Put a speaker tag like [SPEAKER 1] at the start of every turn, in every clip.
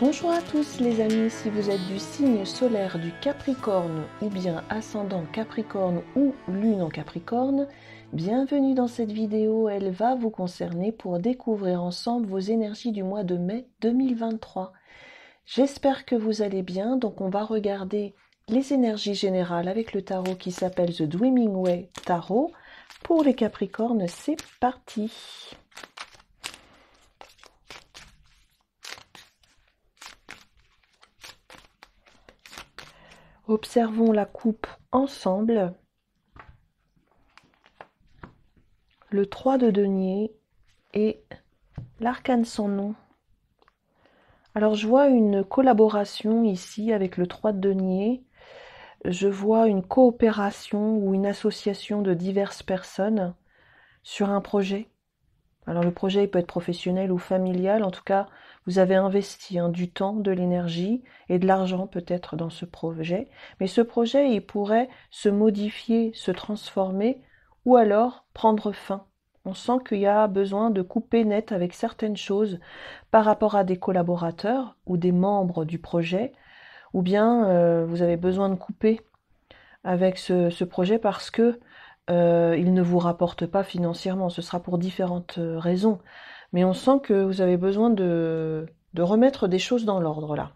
[SPEAKER 1] Bonjour à tous les amis, si vous êtes du signe solaire du Capricorne ou bien ascendant Capricorne ou lune en Capricorne, bienvenue dans cette vidéo, elle va vous concerner pour découvrir ensemble vos énergies du mois de mai 2023. J'espère que vous allez bien, donc on va regarder les énergies générales avec le tarot qui s'appelle The Dreaming Way Tarot. Pour les Capricornes, c'est parti Observons la coupe ensemble. Le 3 de denier et l'arcane sans nom. Alors je vois une collaboration ici avec le 3 de denier. Je vois une coopération ou une association de diverses personnes sur un projet. Alors le projet peut être professionnel ou familial. En tout cas, vous avez investi hein, du temps, de l'énergie et de l'argent peut-être dans ce projet. Mais ce projet, il pourrait se modifier, se transformer ou alors prendre fin. On sent qu'il y a besoin de couper net avec certaines choses par rapport à des collaborateurs ou des membres du projet, ou bien euh, vous avez besoin de couper avec ce projet parce que euh, il ne vous rapporte pas financièrement, ce sera pour différentes euh, raisons. Mais on sent que vous avez besoin de remettre des choses dans l'ordre là.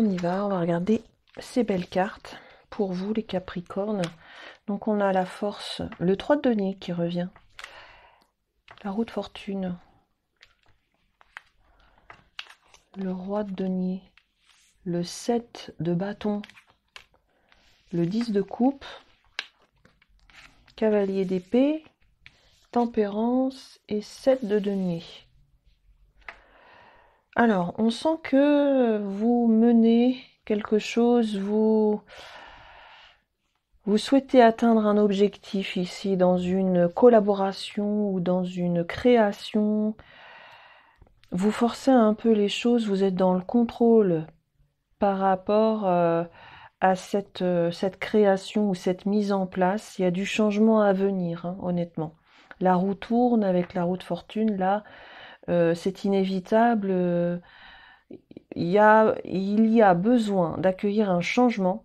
[SPEAKER 1] on y va, on va regarder ces belles cartes pour vous les Capricornes. Donc on a la force, le 3 de denier qui revient, la roue de fortune, le roi de denier, le 7 de bâton, le 10 de coupe, cavalier d'épée, tempérance et 7 de denier. Alors, on sent que vous menez quelque chose, vous, vous souhaitez atteindre un objectif ici dans une collaboration ou dans une création. Vous forcez un peu les choses, vous êtes dans le contrôle par rapport euh, à euh, cette, création ou cette mise en place. Il y a du changement à venir, hein, honnêtement. La roue tourne avec la roue de fortune, là, euh, c'est inévitable. Euh, il y a besoin d'accueillir un changement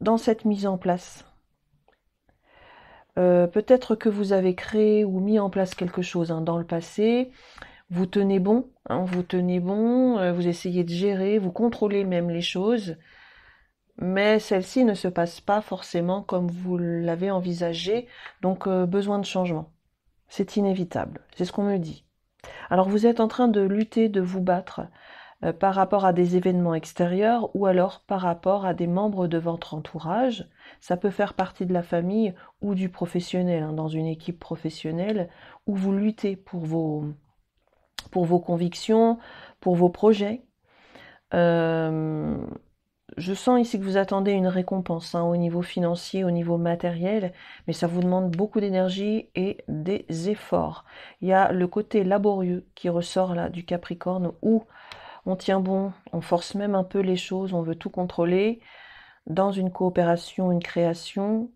[SPEAKER 1] dans cette mise en place. Euh, peut-être que vous avez créé ou mis en place quelque chose hein, dans le passé, vous tenez bon, hein, vous tenez bon, vous essayez de gérer, vous contrôlez même les choses, mais celle-ci ne se passe pas forcément comme vous l'avez envisagé, donc besoin de changement. C'est inévitable, c'est ce qu'on me dit. Alors vous êtes en train de lutter, de vous battre euh, par rapport à des événements extérieurs ou alors par rapport à des membres de votre entourage. Ça peut faire partie de la famille ou du professionnel, hein, dans une équipe professionnelle, où vous luttez pour vos, convictions, pour vos projets. Euh, je sens ici que vous attendez une récompense hein, au niveau financier, au niveau matériel, mais ça vous demande beaucoup d'énergie et des efforts. Il y a le côté laborieux qui ressort là du Capricorne où on tient bon, on force même un peu les choses, on veut tout contrôler. Dans une coopération, une création,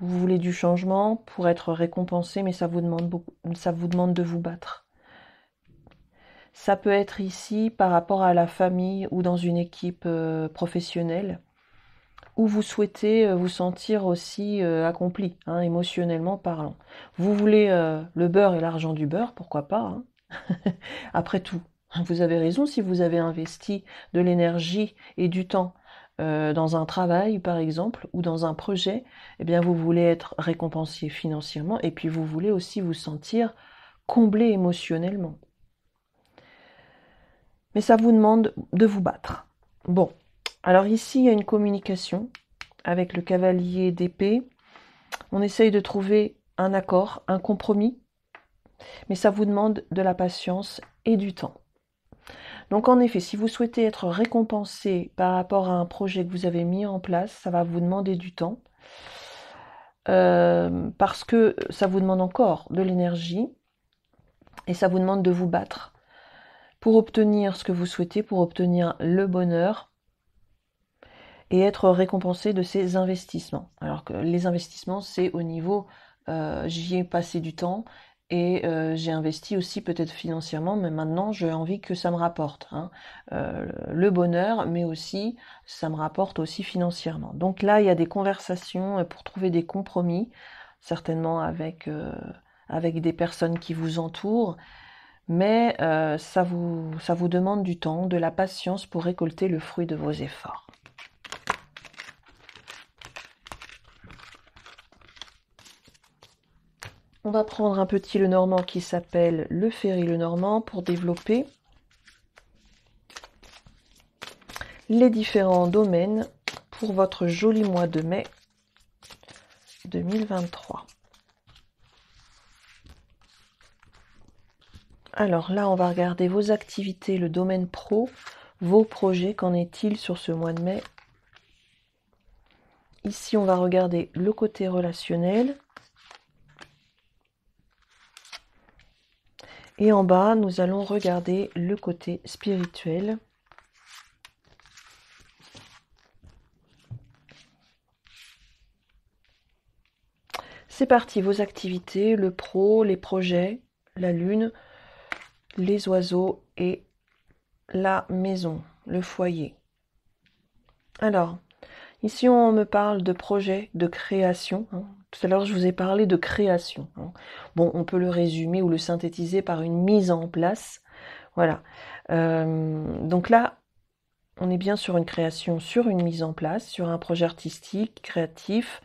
[SPEAKER 1] vous voulez du changement pour être récompensé, mais ça vous demande, ça vous demande de vous battre. Ça peut être ici par rapport à la famille ou dans une équipe euh, professionnelle où vous souhaitez euh, vous sentir aussi euh, accompli, hein, émotionnellement parlant. Vous voulez le beurre et l'argent du beurre, pourquoi pas hein. Après tout, vous avez raison si vous avez investi de l'énergie et du temps dans un travail par exemple ou dans un projet, eh bien vous voulez être récompensé financièrement et puis vous voulez aussi vous sentir comblé émotionnellement mais ça vous demande de vous battre. Bon, alors ici, il y a une communication avec le cavalier d'épée. On essaye de trouver un accord, un compromis, mais ça vous demande de la patience et du temps. Donc en effet, si vous souhaitez être récompensé par rapport à un projet que vous avez mis en place, ça va vous demander du temps. Euh, parce que ça vous demande encore de l'énergie et ça vous demande de vous battre pour obtenir ce que vous souhaitez, pour obtenir le bonheur et être récompensé de ces investissements. Alors que les investissements, c'est au niveau, euh, j'y ai passé du temps et euh, j'ai investi aussi peut-être financièrement, mais maintenant j'ai envie que ça me rapporte hein. euh, le bonheur, mais aussi ça me rapporte aussi financièrement. Donc là, il y a des conversations pour trouver des compromis, certainement avec, avec des personnes qui vous entourent, mais euh, ça, vous, ça vous demande du temps, de la patience pour récolter le fruit de vos efforts. On va prendre un petit le normand qui s'appelle le ferry le normand pour développer les différents domaines pour votre joli mois de mai 2023. Alors là, on va regarder vos activités, le domaine pro, vos projets, qu'en est-il sur ce mois de mai Ici, on va regarder le côté relationnel. Et en bas, nous allons regarder le côté spirituel. C'est parti, vos activités, le pro, les projets, la lune, les oiseaux et la maison, le foyer. Alors, ici on me parle de projet, de création. Hein. Tout à l'heure je vous ai parlé de création. Hein. Bon, on peut le résumer ou le synthétiser par une mise en place. Voilà. Euh, donc là, on est bien sur une création, sur une mise en place, sur un projet artistique, créatif.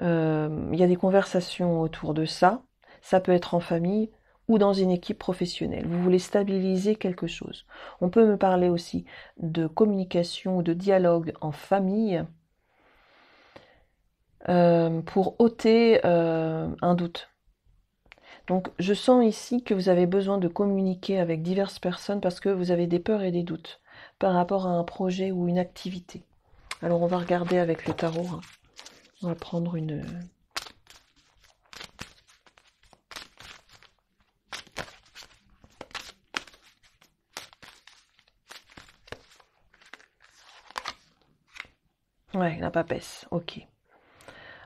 [SPEAKER 1] Euh, il y a des conversations autour de ça. Ça peut être en famille, ou dans une équipe professionnelle. Vous voulez stabiliser quelque chose. On peut me parler aussi de communication ou de dialogue en famille euh, pour ôter euh, un doute. Donc je sens ici que vous avez besoin de communiquer avec diverses personnes parce que vous avez des peurs et des doutes par rapport à un projet ou une activité. Alors on va regarder avec le tarot. Hein. On va prendre une, la papesse, ok.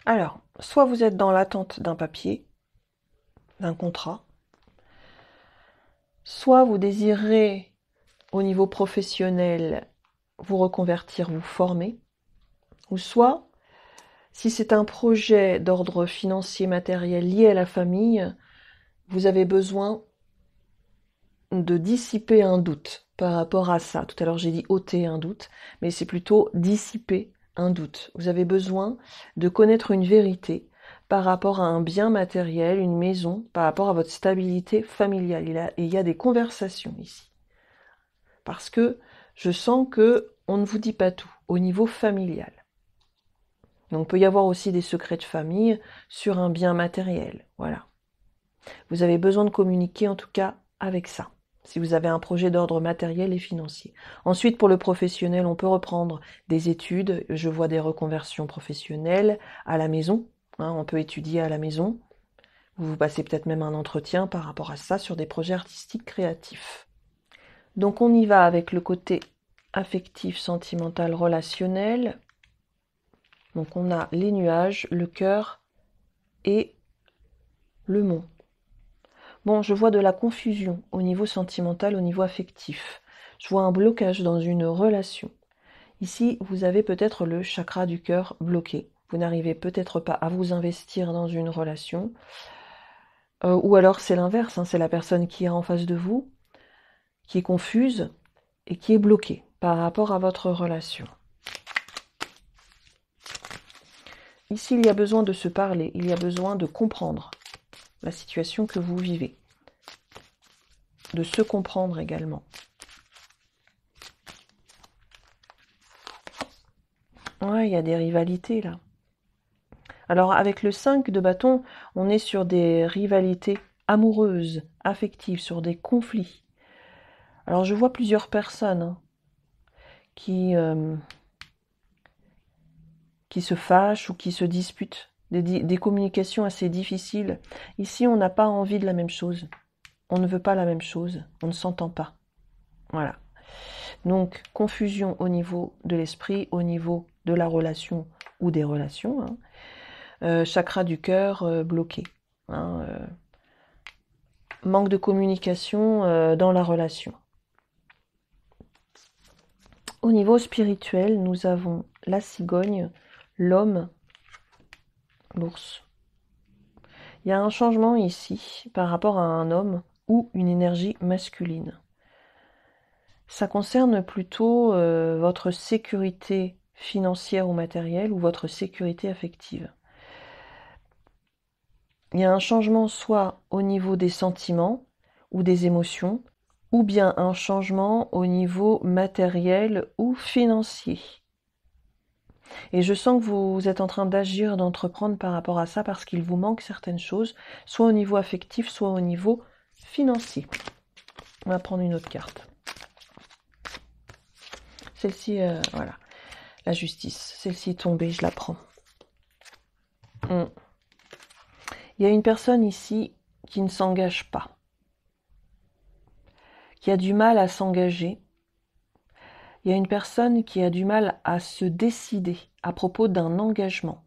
[SPEAKER 1] Alors, soit vous êtes dans l'attente d'un papier, d'un contrat, soit vous désirez au niveau professionnel vous reconvertir, vous former, ou soit si c'est un projet d'ordre financier matériel lié à la famille, vous avez besoin de dissiper un doute par rapport à ça. Tout à l'heure j'ai dit ôter un doute, mais c'est plutôt dissiper un doute, vous avez besoin de connaître une vérité par rapport à un bien matériel, une maison, par rapport à votre stabilité familiale. Et il y a des conversations ici. Parce que je sens que on ne vous dit pas tout au niveau familial. Donc peut y avoir aussi des secrets de famille sur un bien matériel. Voilà. Vous avez besoin de communiquer en tout cas avec ça si vous avez un projet d'ordre matériel et financier. Ensuite, pour le professionnel, on peut reprendre des études. Je vois des reconversions professionnelles à la maison. Hein, on peut étudier à la maison. Vous vous passez peut-être même un entretien par rapport à ça sur des projets artistiques créatifs. Donc on y va avec le côté affectif, sentimental, relationnel. Donc on a les nuages, le cœur et le mont. Bon, je vois de la confusion au niveau sentimental, au niveau affectif. Je vois un blocage dans une relation. Ici, vous avez peut-être le chakra du cœur bloqué. Vous n'arrivez peut-être pas à vous investir dans une relation. Euh, ou alors c'est l'inverse, hein, c'est la personne qui est en face de vous, qui est confuse et qui est bloquée par rapport à votre relation. Ici, il y a besoin de se parler, il y a besoin de comprendre la situation que vous vivez, de se comprendre également. Ouais, il y a des rivalités là. Alors avec le 5 de bâton, on est sur des rivalités amoureuses, affectives, sur des conflits. Alors je vois plusieurs personnes hein, qui, euh, qui se fâchent ou qui se disputent des, communications assez difficiles. Ici, on n'a pas envie de la même chose. On ne veut pas la même chose. On ne s'entend pas. Voilà. Donc, confusion au niveau de l'esprit, au niveau de la relation ou des relations. Hein. Euh, chakra du cœur euh, bloqué. Hein, euh. manque de communication dans la relation. Au niveau spirituel, nous avons la cigogne, l'homme bourse. Il y a un changement ici par rapport à un homme ou une énergie masculine. Ça concerne plutôt euh, votre sécurité financière ou matérielle ou votre sécurité affective. Il y a un changement soit au niveau des sentiments ou des émotions, ou bien un changement au niveau matériel ou financier. Et je sens que vous êtes en train d'agir, d'entreprendre par rapport à ça parce qu'il vous manque certaines choses, soit au niveau affectif, soit au niveau financier. On va prendre une autre carte. Celle-ci, euh, voilà. La justice. Celle-ci est tombée, je la prends. Hmm. Il y a une personne ici qui ne s'engage pas, qui a du mal à s'engager, il y a une personne qui a du mal à se décider à propos d'un engagement.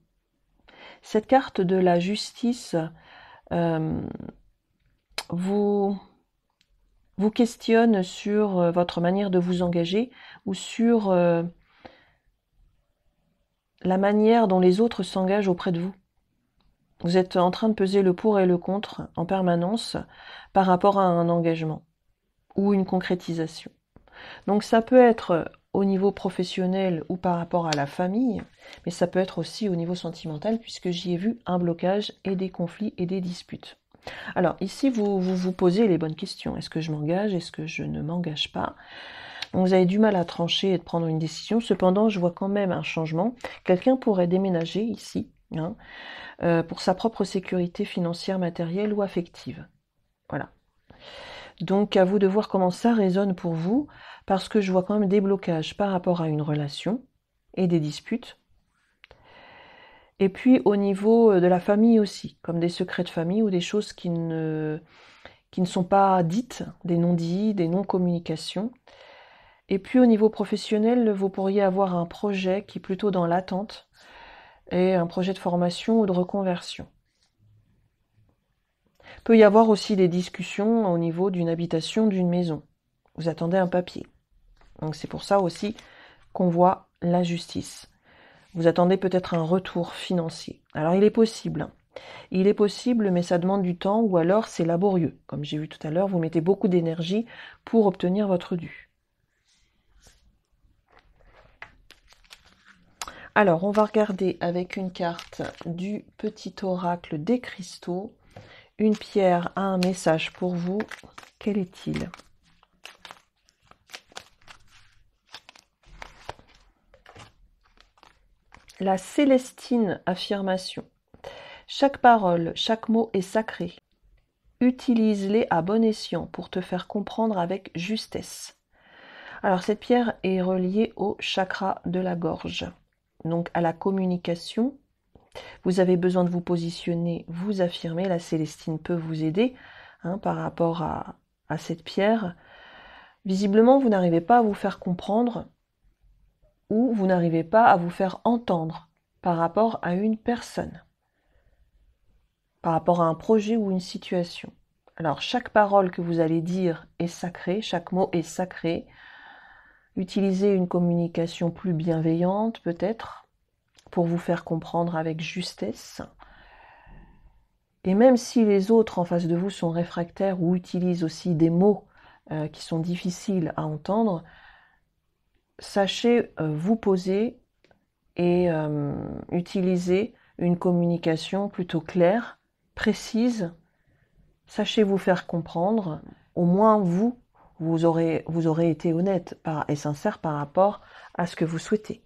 [SPEAKER 1] Cette carte de la justice euh, vous, vous questionne sur euh, votre manière de vous engager ou sur euh, la manière dont les autres s'engagent auprès de vous. Vous êtes en train de peser le pour et le contre en permanence par rapport à un engagement ou une concrétisation. Donc ça peut être au niveau professionnel ou par rapport à la famille, mais ça peut être aussi au niveau sentimental, puisque j'y ai vu un blocage et des conflits et des disputes. Alors ici, vous vous, posez les bonnes questions. Est-ce que je m'engage Est-ce que je ne m'engage pas Donc, Vous avez du mal à trancher et de prendre une décision. Cependant, je vois quand même un changement. Quelqu'un pourrait déménager ici hein, euh, pour sa propre sécurité financière, matérielle ou affective. Voilà. Donc à vous de voir comment ça résonne pour vous, parce que je vois quand même des blocages par rapport à une relation et des disputes. Et puis au niveau euh, de la famille aussi, comme des secrets de famille ou des choses qui ne, sont pas dites, des non-dits, des non-communications. Et puis au niveau professionnel, vous pourriez avoir un projet qui est plutôt dans l'attente, et un projet de formation ou de reconversion peut y avoir aussi des discussions au niveau d'une habitation, d'une maison. Vous attendez un papier. Donc c'est pour ça aussi qu'on voit la justice. Vous attendez peut-être un retour financier. Alors il est possible. Il est possible, mais ça demande du temps ou alors c'est laborieux. Comme j'ai vu tout à l'heure, vous mettez beaucoup d'énergie pour obtenir votre dû. Alors, on va regarder avec une carte du petit oracle des cristaux une pierre a un message pour vous. Quel est-il La Célestine affirmation. Chaque parole, chaque mot est sacré. Utilise-les à bon escient pour te faire comprendre avec justesse. Alors cette pierre est reliée au chakra de la gorge, donc à la communication, vous avez besoin de vous positionner, vous affirmer. La Célestine peut vous aider hein, par rapport à, à cette pierre. Visiblement, vous n'arrivez pas à vous faire comprendre ou vous n'arrivez pas à vous faire entendre par rapport à une personne, par rapport à un projet ou une situation. Alors chaque parole que vous allez dire est sacrée, chaque mot est sacré. Utilisez une communication plus bienveillante peut-être, pour vous faire comprendre avec justesse. Et même si les autres en face de vous sont réfractaires ou utilisent aussi des mots euh, qui sont difficiles à entendre, sachez euh, vous poser et euh, utiliser une communication plutôt claire, précise. Sachez vous faire comprendre. Au moins vous, vous aurez, vous aurez été honnête et sincère par rapport à ce que vous souhaitez.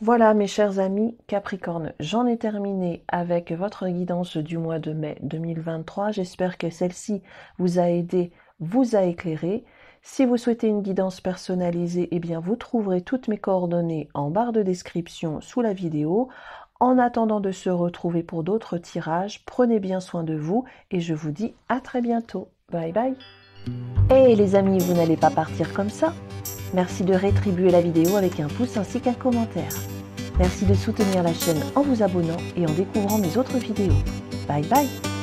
[SPEAKER 1] Voilà mes chers amis Capricorne, j'en ai terminé avec votre guidance du mois de mai 2023. J'espère que celle-ci vous a aidé, vous a éclairé. Si vous souhaitez une guidance personnalisée, eh bien vous trouverez toutes mes coordonnées en barre de description sous la vidéo. En attendant de se retrouver pour d'autres tirages, prenez bien soin de vous et je vous dis à très bientôt. Bye bye eh les amis, vous n'allez pas partir comme ça Merci de rétribuer la vidéo avec un pouce ainsi qu'un commentaire. Merci de soutenir la chaîne en vous abonnant et en découvrant mes autres vidéos. Bye bye